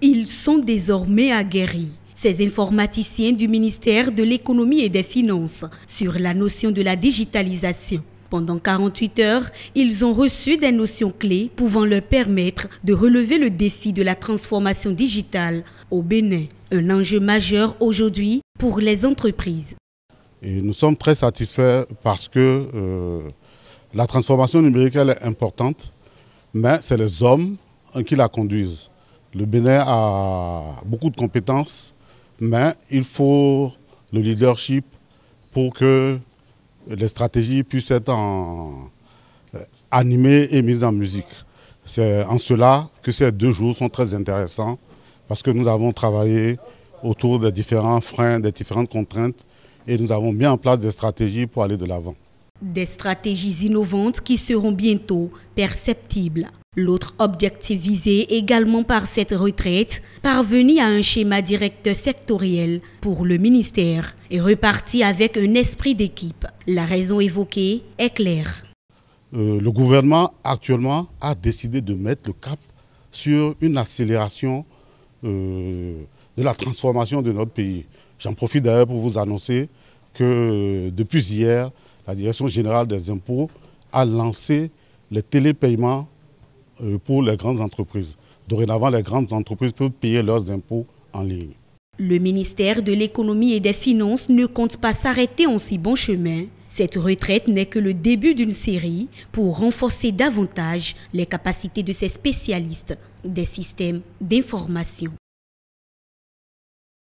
Ils sont désormais aguerris. Ces informaticiens du ministère de l'économie et des finances sur la notion de la digitalisation. Pendant 48 heures, ils ont reçu des notions clés pouvant leur permettre de relever le défi de la transformation digitale au Bénin, un enjeu majeur aujourd'hui pour les entreprises. nous sommes très satisfaits parce que euh, la transformation numérique est importante, mais c'est les hommes qui la conduisent. Le Bénin a beaucoup de compétences, mais il faut le leadership pour que les stratégies puissent être euh, animées et mises en musique. C'est en cela que ces deux jours sont très intéressants parce que nous avons travaillé autour des différents freins, des différentes contraintes et nous avons mis en place des stratégies pour aller de l'avant. Des stratégies innovantes qui seront bientôt perceptibles. L'autre objectif visé également par cette retraite, parvenu à un schéma directeur sectoriel pour le ministère et reparti avec un esprit d'équipe. La raison évoquée est claire. Euh, le gouvernement actuellement a décidé de mettre le cap sur une accélération euh, de la transformation de notre pays. J'en profite d'ailleurs pour vous annoncer que euh, depuis hier, la Direction générale des impôts a lancé les télépaiements euh, pour les grandes entreprises. Dorénavant, les grandes entreprises peuvent payer leurs impôts en ligne. Le ministère de l'économie et des finances ne compte pas s'arrêter en si bon chemin. Cette retraite n'est que le début d'une série pour renforcer davantage les capacités de ces spécialistes des systèmes d'information.